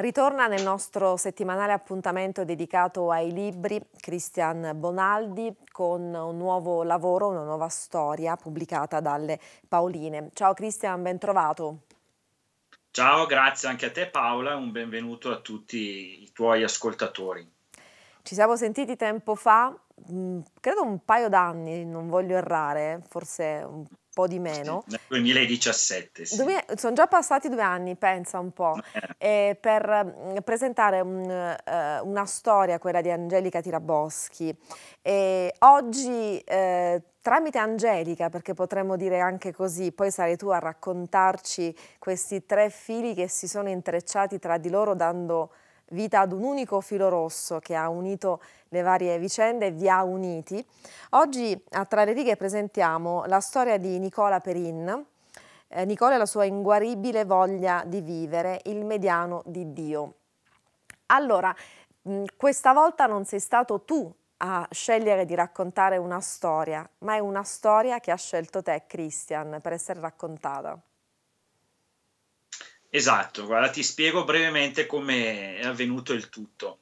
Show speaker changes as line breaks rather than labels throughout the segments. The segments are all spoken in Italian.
Ritorna nel nostro settimanale appuntamento dedicato ai libri Christian Bonaldi con un nuovo lavoro, una nuova storia pubblicata dalle Paoline. Ciao Christian, ben trovato.
Ciao, grazie anche a te Paola, un benvenuto a tutti i tuoi ascoltatori.
Ci siamo sentiti tempo fa, mm, credo un paio d'anni, non voglio errare, forse un po' po' di meno.
Nel 2017, sì. Dove,
sono già passati due anni, pensa un po', eh. eh per mm, presentare un, eh, una storia, quella di Angelica Tiraboschi. E oggi, eh, tramite Angelica, perché potremmo dire anche così, poi sarai tu a raccontarci questi tre fili che si sono intrecciati tra di loro dando vita ad un unico filo rosso che ha unito le varie vicende, vi ha uniti. Oggi a Tra le righe presentiamo la storia di Nicola Perin, eh, Nicola e la sua inguaribile voglia di vivere, il mediano di Dio. Allora, mh, questa volta non sei stato tu a scegliere di raccontare una storia, ma è una storia che ha scelto te, Christian, per essere raccontata.
Esatto, guarda, ti spiego brevemente come è avvenuto il tutto.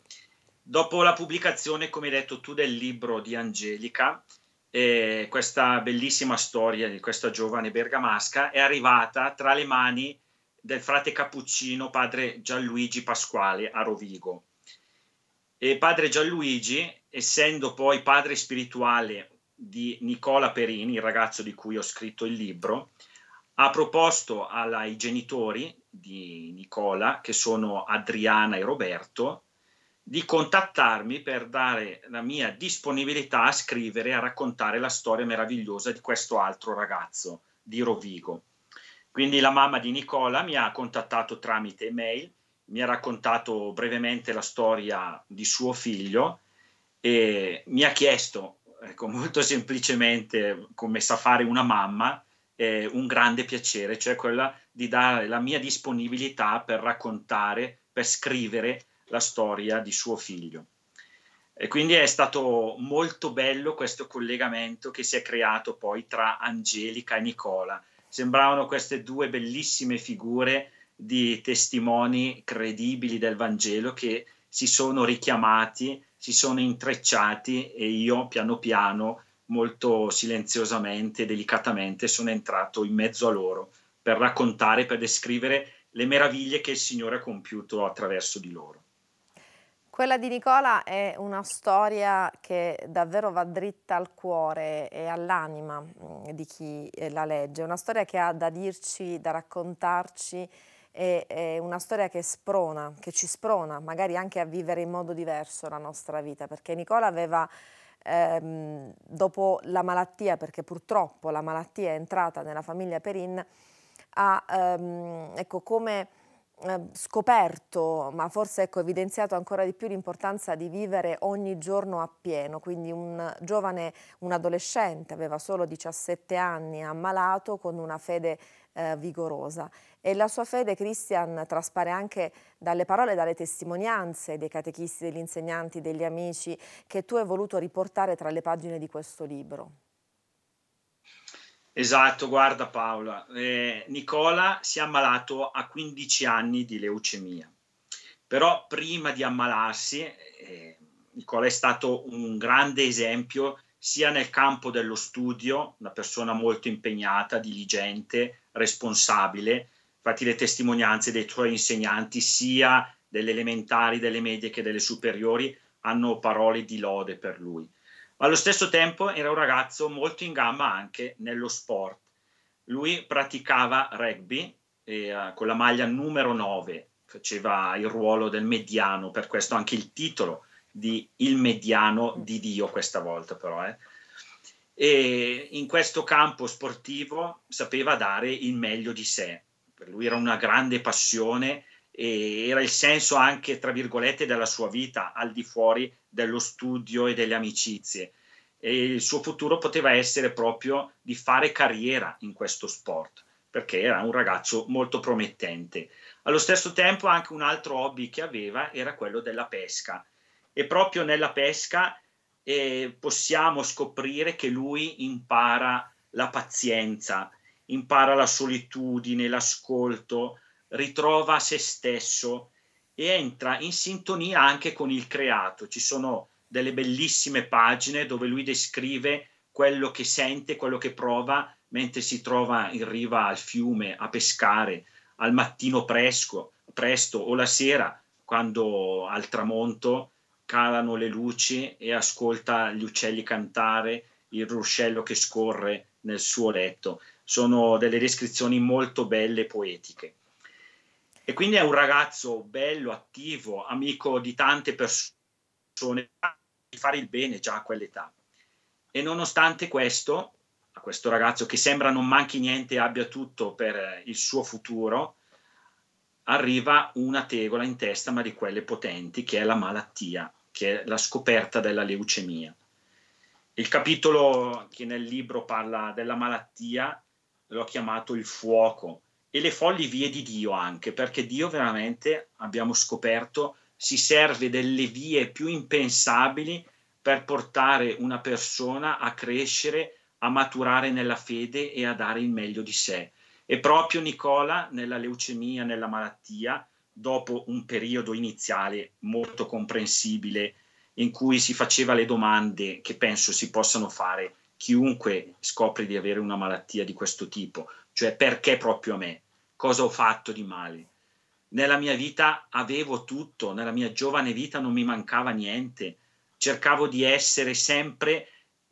Dopo la pubblicazione, come hai detto tu, del libro di Angelica, eh, questa bellissima storia di questa giovane bergamasca è arrivata tra le mani del frate cappuccino padre Gianluigi Pasquale a Rovigo. E padre Gianluigi, essendo poi padre spirituale di Nicola Perini, il ragazzo di cui ho scritto il libro, ha proposto ai genitori di Nicola, che sono Adriana e Roberto, di contattarmi per dare la mia disponibilità a scrivere e a raccontare la storia meravigliosa di questo altro ragazzo di Rovigo. Quindi la mamma di Nicola mi ha contattato tramite email, mi ha raccontato brevemente la storia di suo figlio e mi ha chiesto, ecco, molto semplicemente come sa fare una mamma, eh, un grande piacere, cioè quella di dare la mia disponibilità per raccontare, per scrivere la storia di suo figlio. E quindi è stato molto bello questo collegamento che si è creato poi tra Angelica e Nicola. Sembravano queste due bellissime figure di testimoni credibili del Vangelo che si sono richiamati, si sono intrecciati e io piano piano molto silenziosamente, delicatamente, sono entrato in mezzo a loro per raccontare, per descrivere le meraviglie che il Signore ha compiuto attraverso di loro.
Quella di Nicola è una storia che davvero va dritta al cuore e all'anima mm, di chi eh, la legge, una storia che ha da dirci, da raccontarci, è, una storia che sprona, che ci sprona magari anche a vivere in modo diverso la nostra vita, perché Nicola aveva ehm, dopo la malattia, perché purtroppo la malattia è entrata nella famiglia Perin, ha ehm, ecco, come eh, scoperto, ma forse ecco, evidenziato ancora di più l'importanza di vivere ogni giorno appieno. quindi un giovane, un adolescente, aveva solo 17 anni, ammalato con una fede eh, vigorosa e la sua fede Christian traspare anche dalle parole, dalle testimonianze dei catechisti, degli insegnanti, degli amici che tu hai voluto riportare tra le pagine di questo libro.
Esatto, guarda Paola, eh, Nicola si è ammalato a 15 anni di leucemia, però prima di ammalarsi eh, Nicola è stato un grande esempio sia nel campo dello studio, una persona molto impegnata, diligente, responsabile, Infatti le testimonianze dei tuoi insegnanti, sia delle elementari, delle medie che delle superiori, hanno parole di lode per lui. Allo stesso tempo era un ragazzo molto in gamma anche nello sport. Lui praticava rugby e, uh, con la maglia numero 9, faceva il ruolo del mediano, per questo anche il titolo di Il mediano di Dio questa volta però. Eh. E in questo campo sportivo sapeva dare il meglio di sé per lui era una grande passione e era il senso anche, tra virgolette, della sua vita al di fuori dello studio e delle amicizie. E il suo futuro poteva essere proprio di fare carriera in questo sport, perché era un ragazzo molto promettente. Allo stesso tempo anche un altro hobby che aveva era quello della pesca e proprio nella pesca eh, possiamo scoprire che lui impara la pazienza, impara la solitudine, l'ascolto, ritrova se stesso e entra in sintonia anche con il creato. Ci sono delle bellissime pagine dove lui descrive quello che sente, quello che prova mentre si trova in riva al fiume a pescare al mattino presco, presto o la sera quando al tramonto calano le luci e ascolta gli uccelli cantare, il ruscello che scorre nel suo letto. Sono delle descrizioni molto belle e poetiche. E quindi è un ragazzo bello, attivo, amico di tante persone, di fare il bene già a quell'età. E nonostante questo, a questo ragazzo che sembra non manchi niente e abbia tutto per il suo futuro, arriva una tegola in testa, ma di quelle potenti, che è la malattia, che è la scoperta della leucemia. Il capitolo che nel libro parla della malattia l'ho chiamato il fuoco e le folli vie di Dio anche, perché Dio veramente, abbiamo scoperto, si serve delle vie più impensabili per portare una persona a crescere, a maturare nella fede e a dare il meglio di sé. E proprio Nicola, nella leucemia, nella malattia, dopo un periodo iniziale molto comprensibile in cui si faceva le domande che penso si possano fare chiunque scopre di avere una malattia di questo tipo, cioè perché proprio a me, cosa ho fatto di male. Nella mia vita avevo tutto, nella mia giovane vita non mi mancava niente, cercavo di essere sempre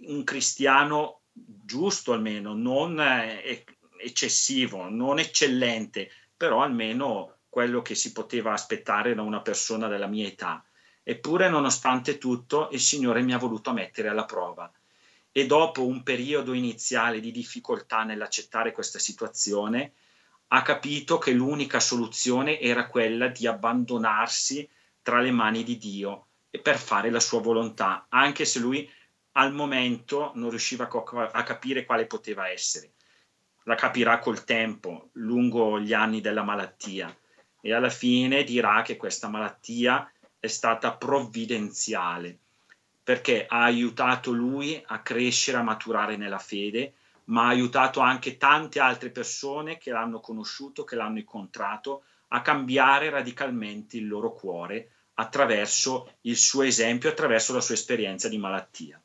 un cristiano giusto almeno, non eh, eccessivo, non eccellente, però almeno quello che si poteva aspettare da una persona della mia età. Eppure, nonostante tutto, il Signore mi ha voluto mettere alla prova. E dopo un periodo iniziale di difficoltà nell'accettare questa situazione, ha capito che l'unica soluzione era quella di abbandonarsi tra le mani di Dio e per fare la sua volontà, anche se lui al momento non riusciva a capire quale poteva essere. La capirà col tempo, lungo gli anni della malattia, e alla fine dirà che questa malattia è stata provvidenziale, perché ha aiutato lui a crescere, a maturare nella fede, ma ha aiutato anche tante altre persone che l'hanno conosciuto, che l'hanno incontrato, a cambiare radicalmente il loro cuore attraverso il suo esempio, attraverso la sua esperienza di malattia.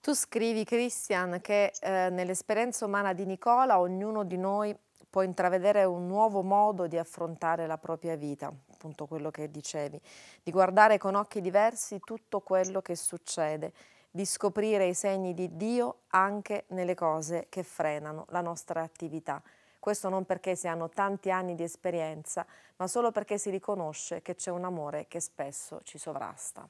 Tu scrivi, Christian, che eh, nell'esperienza umana di Nicola ognuno di noi può intravedere un nuovo modo di affrontare la propria vita appunto quello che dicevi, di guardare con occhi diversi tutto quello che succede, di scoprire i segni di Dio anche nelle cose che frenano la nostra attività. Questo non perché si hanno tanti anni di esperienza, ma solo perché si riconosce che c'è un amore che spesso ci sovrasta.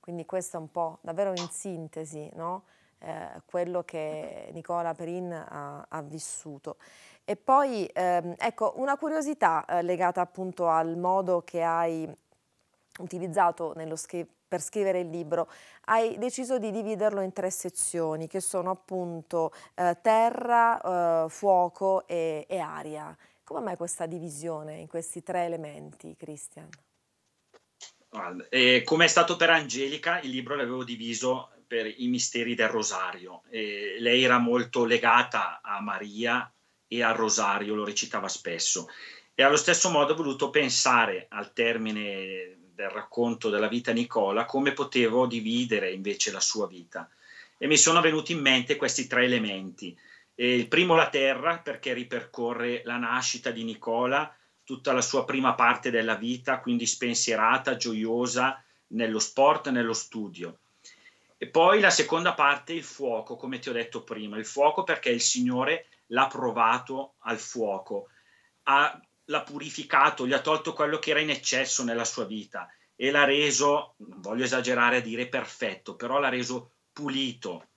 Quindi questo è un po' davvero in sintesi, no? eh, quello che Nicola Perin ha, ha vissuto. E poi, ehm, ecco, una curiosità eh, legata appunto al modo che hai utilizzato scri per scrivere il libro, hai deciso di dividerlo in tre sezioni che sono appunto eh, terra, eh, fuoco e, e aria. Come mai questa divisione in questi tre elementi, Christian?
Eh, come è stato per Angelica, il libro l'avevo diviso per i misteri del rosario. Eh, lei era molto legata a Maria e al rosario, lo recitava spesso. E allo stesso modo ho voluto pensare al termine del racconto della vita Nicola come potevo dividere invece la sua vita. E mi sono venuti in mente questi tre elementi. Eh, il primo la terra, perché ripercorre la nascita di Nicola, tutta la sua prima parte della vita, quindi spensierata, gioiosa, nello sport e nello studio. E poi la seconda parte, il fuoco, come ti ho detto prima, il fuoco perché il Signore l'ha provato al fuoco, ha, l'ha purificato, gli ha tolto quello che era in eccesso nella sua vita e l'ha reso, non voglio esagerare a dire perfetto, però l'ha reso pulito,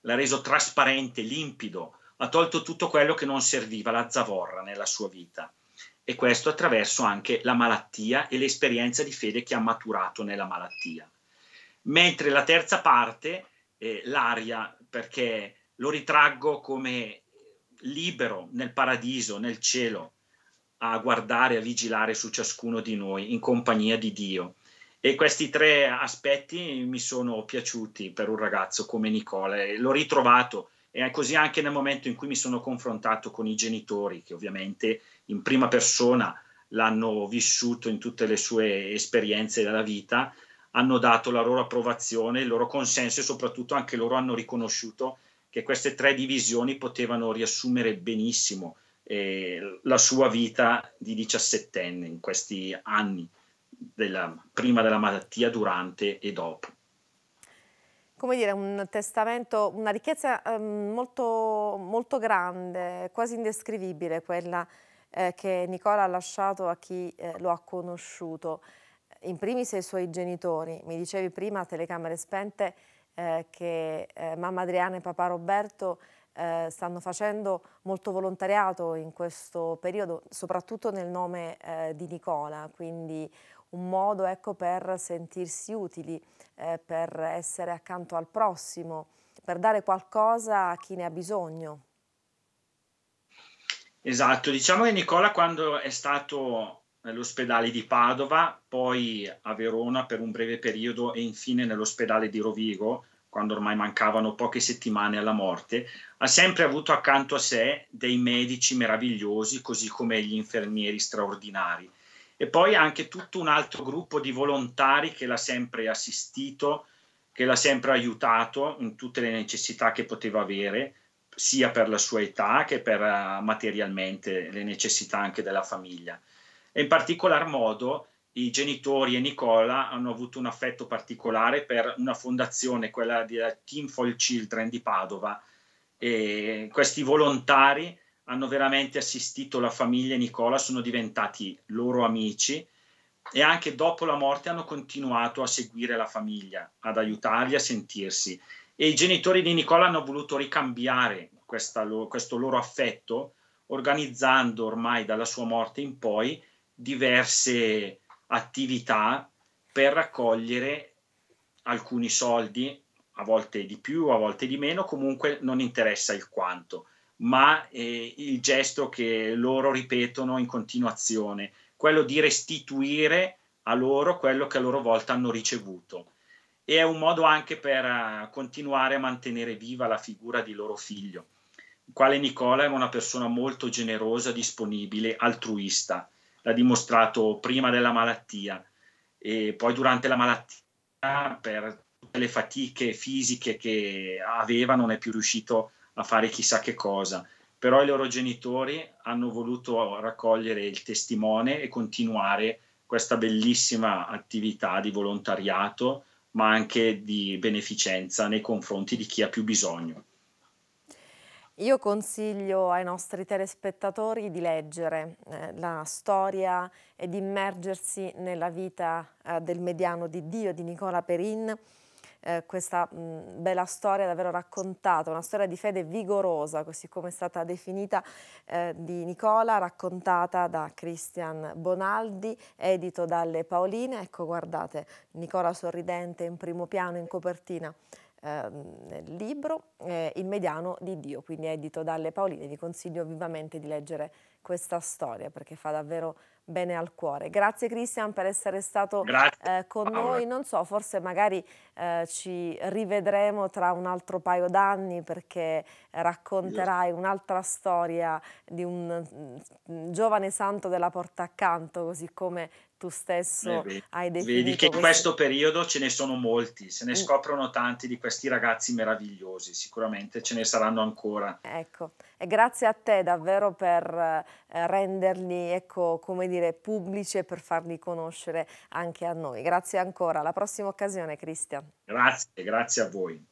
l'ha reso trasparente, limpido, ha tolto tutto quello che non serviva, la zavorra nella sua vita. E questo attraverso anche la malattia e l'esperienza di fede che ha maturato nella malattia mentre la terza parte, eh, l'aria, perché lo ritraggo come libero nel paradiso, nel cielo, a guardare, a vigilare su ciascuno di noi in compagnia di Dio. E questi tre aspetti mi sono piaciuti per un ragazzo come Nicola e l'ho ritrovato. E così anche nel momento in cui mi sono confrontato con i genitori, che ovviamente in prima persona l'hanno vissuto in tutte le sue esperienze della vita, hanno dato la loro approvazione, il loro consenso e soprattutto anche loro hanno riconosciuto che queste tre divisioni potevano riassumere benissimo eh, la sua vita di 17enne in questi anni, della, prima della malattia, durante e dopo.
Come dire, un testamento, una ricchezza eh, molto, molto grande, quasi indescrivibile quella eh, che Nicola ha lasciato a chi eh, lo ha conosciuto in primis ai suoi genitori. Mi dicevi prima a telecamere spente eh, che eh, mamma Adriana e papà Roberto eh, stanno facendo molto volontariato in questo periodo, soprattutto nel nome eh, di Nicola, quindi un modo ecco, per sentirsi utili, eh, per essere accanto al prossimo, per dare qualcosa a chi ne ha bisogno.
Esatto, diciamo che Nicola quando è stato nell'ospedale di Padova, poi a Verona per un breve periodo e infine nell'ospedale di Rovigo, quando ormai mancavano poche settimane alla morte, ha sempre avuto accanto a sé dei medici meravigliosi, così come gli infermieri straordinari. E poi anche tutto un altro gruppo di volontari che l'ha sempre assistito, che l'ha sempre aiutato in tutte le necessità che poteva avere, sia per la sua età che per eh, materialmente le necessità anche della famiglia e in particolar modo i genitori e Nicola hanno avuto un affetto particolare per una fondazione, quella della Team for Children di Padova. E questi volontari hanno veramente assistito la famiglia e Nicola, sono diventati loro amici e anche dopo la morte hanno continuato a seguire la famiglia, ad aiutarli a sentirsi. E i genitori di Nicola hanno voluto ricambiare questa, questo loro affetto organizzando ormai dalla sua morte in poi diverse attività per raccogliere alcuni soldi, a volte di più, a volte di meno, comunque non interessa il quanto, ma eh, il gesto che loro ripetono in continuazione, quello di restituire a loro quello che a loro volta hanno ricevuto. E è un modo anche per eh, continuare a mantenere viva la figura di loro figlio, il quale Nicola è una persona molto generosa, disponibile, altruista l'ha dimostrato prima della malattia e poi durante la malattia per tutte le fatiche fisiche che aveva non è più riuscito a fare chissà che cosa però i loro genitori hanno voluto raccogliere il testimone e continuare questa bellissima attività di volontariato ma anche di beneficenza nei confronti di chi ha più bisogno.
Io consiglio ai nostri telespettatori di leggere eh, la storia e di immergersi nella vita eh, del mediano di Dio di Nicola Perin, eh, questa mh, mm, bella storia davvero raccontata, una storia di fede vigorosa, così come è stata definita eh, di Nicola, raccontata da Christian Bonaldi, edito dalle Paoline. Ecco, guardate, Nicola sorridente in primo piano in copertina eh, libro, eh, Il mediano di Dio, quindi edito dalle Paoline. Vi consiglio vivamente di leggere questa storia perché fa davvero bene al cuore. Grazie Cristian per essere stato eh, con Paola. noi, non so, forse magari eh, ci rivedremo tra un altro paio d'anni perché racconterai un'altra storia di un, un mm, giovane santo della porta accanto, così come tu stesso eh, vedi, hai definito. Vedi che in questo
periodo ce ne sono molti, se ne mm. scoprono tanti di questi ragazzi meravigliosi, sicuramente ce ne saranno ancora.
Ecco, e grazie a te davvero per eh, renderli, ecco, come dire, pubblici e per farli conoscere anche a noi. Grazie ancora, alla prossima occasione Cristian.
Grazie, grazie a voi.